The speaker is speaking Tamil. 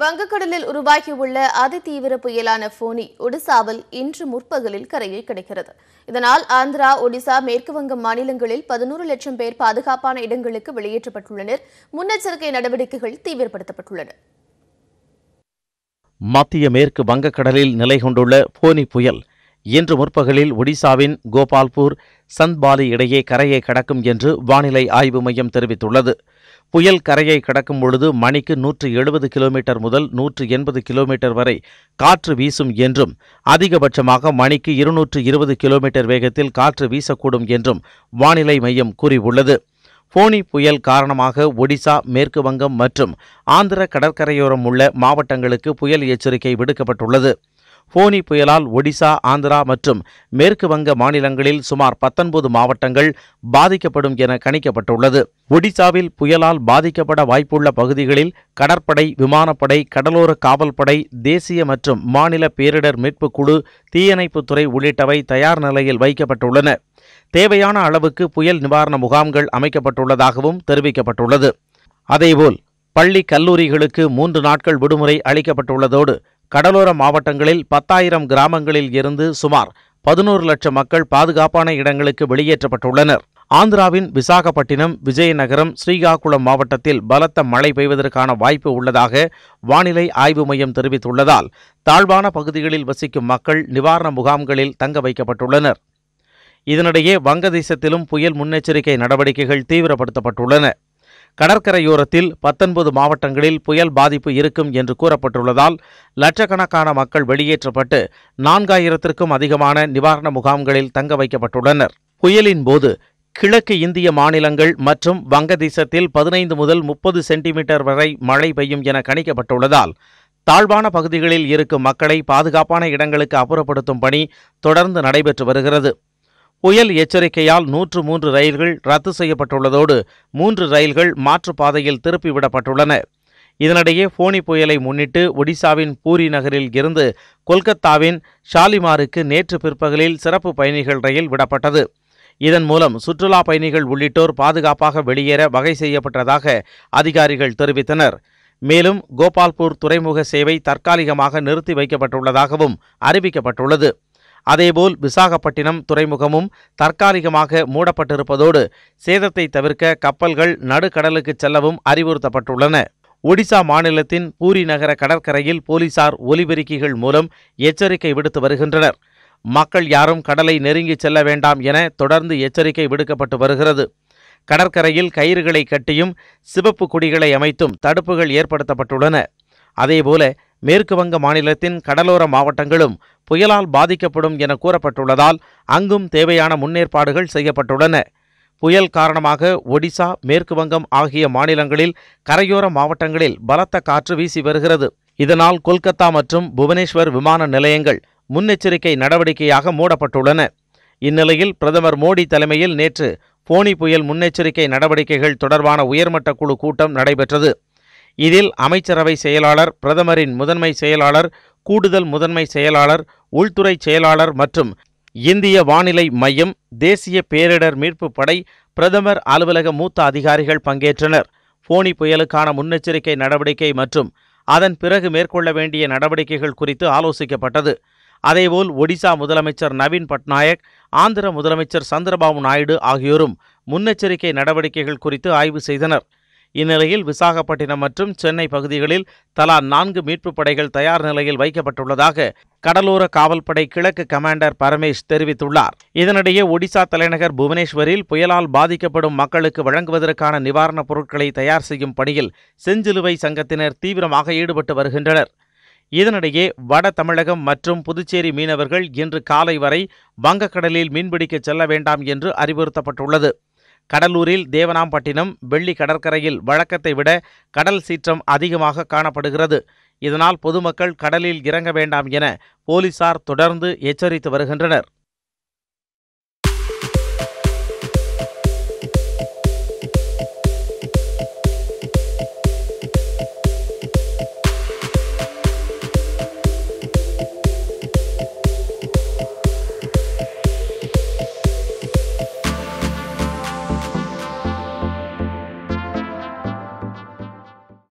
வங்கக்கடலில் உருவாகியுள்ள அதிதீவிர புயலான ஃபோனி ஒடிசாவில் இன்று முற்பகலில் கரையை கிடைக்கிறது இதனால் ஆந்திரா ஒடிசா மேற்குவங்கம் மாநிலங்களில் பதினோரு லட்சம் பேர் பாதுகாப்பான இடங்களுக்கு வெளியேற்றப்பட்டுள்ளனர் முன்னெச்சரிக்கை நடவடிக்கைகள் தீவிரப்படுத்தப்பட்டுள்ளன மத்திய மேற்கு வங்கக்கடலில் நிலை கொண்டுள்ள ஃபோனி புயல் இன்று முற்பகலில் ஒடிசாவின் கோபால்பூர் சந்த்பாலி இடையே கரையை கடக்கும் என்று வானிலை ஆய்வு மையம் தெரிவித்துள்ளது புயல் கரையை கடக்கும் பொழுது மணிக்கு நூற்று எழுபது கிலோமீட்டர் முதல் நூற்று எண்பது கிலோமீட்டர் வரை காற்று வீசும் என்றும் அதிகபட்சமாக மணிக்கு இருநூற்று இருபது கிலோமீட்டர் வேகத்தில் காற்று வீசக்கூடும் என்றும் வானிலை மையம் கூறியுள்ளது ஃபோனி புயல் காரணமாக ஒடிசா மேற்கு வங்கம் மற்றும் ஆந்திர கடற்கரையோரம் உள்ள மாவட்டங்களுக்கு புயல் எச்சரிக்கை விடுக்கப்பட்டுள்ளது ஃபோனி புயலால் ஒடிசா ஆந்திரா மற்றும் மேற்கு வங்க மாநிலங்களில் சுமார் பத்தொன்பது மாவட்டங்கள் பாதிக்கப்படும் என கணிக்கப்பட்டுள்ளது ஒடிசாவில் புயலால் பாதிக்கப்பட வாய்ப்புள்ள பகுதிகளில் கடற்படை விமானப்படை கடலோர காவல்படை தேசிய மற்றும் மாநில பேரிடர் மீட்புக் குழு தீயணைப்புத்துறை உள்ளிட்டவை தயார் நிலையில் வைக்கப்பட்டுள்ளன தேவையான அளவுக்கு புயல் நிவாரண முகாம்கள் அமைக்கப்பட்டுள்ளதாகவும் தெரிவிக்கப்பட்டுள்ளது அதேபோல் பள்ளி கல்லூரிகளுக்கு மூன்று நாட்கள் விடுமுறை அளிக்கப்பட்டுள்ளதோடு கடலோர மாவட்டங்களில் பத்தாயிரம் கிராமங்களில் இருந்து சுமார் பதினோரு லட்சம் மக்கள் பாதுகாப்பான இடங்களுக்கு வெளியேற்றப்பட்டுள்ளனர் ஆந்திராவின் விசாகப்பட்டினம் விஜயநகரம் ஸ்ரீகாகுளம் மாவட்டத்தில் பலத்த மழை பெய்வதற்கான வாய்ப்பு உள்ளதாக வானிலை ஆய்வு மையம் தெரிவித்துள்ளதால் தாழ்வான பகுதிகளில் வசிக்கும் மக்கள் நிவாரண முகாம்களில் தங்க வைக்கப்பட்டுள்ளனர் இதனிடையே வங்கதேசத்திலும் புயல் முன்னெச்சரிக்கை நடவடிக்கைகள் தீவிரப்படுத்தப்பட்டுள்ளன கடற்கரையோரத்தில் பத்தொன்பது மாவட்டங்களில் புயல் பாதிப்பு இருக்கும் என்று கூறப்பட்டுள்ளதால் லட்சக்கணக்கான மக்கள் வெளியேற்றப்பட்டு நான்காயிரத்திற்கும் அதிகமான நிவாரண முகாம்களில் தங்க வைக்கப்பட்டுள்ளனர் புயலின் போது கிழக்கு இந்திய மாநிலங்கள் மற்றும் வங்கதேசத்தில் பதினைந்து முதல் முப்பது சென்டிமீட்டர் வரை மழை பெய்யும் என கணிக்கப்பட்டுள்ளதால் தாழ்வான பகுதிகளில் இருக்கும் மக்களை பாதுகாப்பான இடங்களுக்கு அப்புறப்படுத்தும் பணி தொடர்ந்து நடைபெற்று வருகிறது புயல் எச்சரிக்கையால் நூற்று மூன்று ரயில்கள் ரத்து செய்யப்பட்டுள்ளதோடு மூன்று ரயில்கள் மாற்றுப்பாதையில் திருப்பிவிடப்பட்டுள்ளன இதனிடையே ஃபோனி புயலை முன்னிட்டு ஒடிசாவின் பூரி நகரில் இருந்து கொல்கத்தாவின் ஷாலிமாருக்கு நேற்று பிற்பகலில் சிறப்பு பயணிகள் ரயில் விடப்பட்டது இதன் மூலம் சுற்றுலா பயணிகள் உள்ளிட்டோர் பாதுகாப்பாக வெளியேற வகை செய்யப்பட்டதாக அதிகாரிகள் தெரிவித்தனர் மேலும் கோபால்பூர் துறைமுக சேவை தற்காலிகமாக நிறுத்தி வைக்கப்பட்டுள்ளதாகவும் அறிவிக்கப்பட்டுள்ளது அதேபோல் விசாகப்பட்டினம் துறைமுகமும் தற்காலிகமாக மூடப்பட்டிருப்பதோடு சேதத்தை தவிர்க்க கப்பல்கள் நடுக்கடலுக்கு செல்லவும் அறிவுறுத்தப்பட்டுள்ளன ஒடிசா மாநிலத்தின் பூரி நகர கடற்கரையில் போலீசார் ஒலிபெருக்கிகள் மூலம் எச்சரிக்கை விடுத்து வருகின்றனர் மக்கள் யாரும் கடலை நெருங்கிச் செல்ல வேண்டாம் என தொடர்ந்து எச்சரிக்கை விடுக்கப்பட்டு வருகிறது கடற்கரையில் கயிறுகளை கட்டியும் சிவப்பு கொடிகளை அமைத்தும் தடுப்புகள் ஏற்படுத்தப்பட்டுள்ளன அதேபோல மேற்கு வங்க மாநிலத்தின் கடலோர மாவட்டங்களும் புயலால் பாதிக்கப்படும் என கூறப்பட்டுள்ளதால் அங்கும் தேவையான முன்னேற்பாடுகள் செய்யப்பட்டுள்ளன புயல் காரணமாக ஒடிசா மேற்கு வங்கம் ஆகிய மாநிலங்களில் கரையோர மாவட்டங்களில் பலத்த காற்று வீசி வருகிறது இதனால் கொல்கத்தா மற்றும் புவனேஸ்வர் விமான நிலையங்கள் முன்னெச்சரிக்கை நடவடிக்கையாக மூடப்பட்டுள்ளன இந்நிலையில் பிரதமர் மோடி தலைமையில் நேற்று போனி புயல் முன்னெச்சரிக்கை நடவடிக்கைகள் தொடர்பான உயர்மட்ட குழு கூட்டம் நடைபெற்றது இதில் அமைச்சரவை செயலாளர் பிரதமரின் முதன்மை செயலாளர் கூடுதல் முதன்மை செயலாளர் உள்துறை செயலாளர் மற்றும் இந்திய வானிலை மையம் தேசிய பேரிடர் மீட்பு படை பிரதமர் அலுவலக மூத்த அதிகாரிகள் பங்கேற்றனர் போனி புயலுக்கான முன்னெச்சரிக்கை நடவடிக்கை மற்றும் அதன் பிறகு மேற்கொள்ள வேண்டிய நடவடிக்கைகள் குறித்து ஆலோசிக்கப்பட்டது அதேபோல் ஒடிசா முதலமைச்சர் நவீன் பட்நாயக் ஆந்திர முதலமைச்சர் சந்திரபாபு நாயுடு ஆகியோரும் முன்னெச்சரிக்கை நடவடிக்கைகள் குறித்து ஆய்வு செய்தனர் இந்நிலையில் விசாகப்பட்டினம் மற்றும் சென்னை பகுதிகளில் தலா நான்கு மீட்புப் படைகள் தயார் நிலையில் வைக்கப்பட்டுள்ளதாக கடலோர காவல்படை கிழக்கு கமாண்டர் பரமேஷ் தெரிவித்துள்ளார் இதனிடையே ஒடிசா தலைநகர் புவனேஸ்வரில் புயலால் பாதிக்கப்படும் மக்களுக்கு வழங்குவதற்கான நிவாரணப் பொருட்களை தயார் செய்யும் பணியில் செஞ்சிலுவை சங்கத்தினர் தீவிரமாக ஈடுபட்டு வருகின்றனர் இதனிடையே வட தமிழகம் மற்றும் புதுச்சேரி மீனவர்கள் இன்று காலை வரை வங்கக்கடலில் மீன்பிடிக்கச் செல்ல வேண்டாம் என்று அறிவுறுத்தப்பட்டுள்ளது கடலூரில் தேவனாம்பட்டினம் வெள்ளி கடற்கரையில் வழக்கத்தை விட கடல் சீற்றம் அதிகமாக காணப்படுகிறது இதனால் பொதுமக்கள் கடலில் இறங்க வேண்டாம் என போலீசார் தொடர்ந்து எச்சரித்து வருகின்றனர்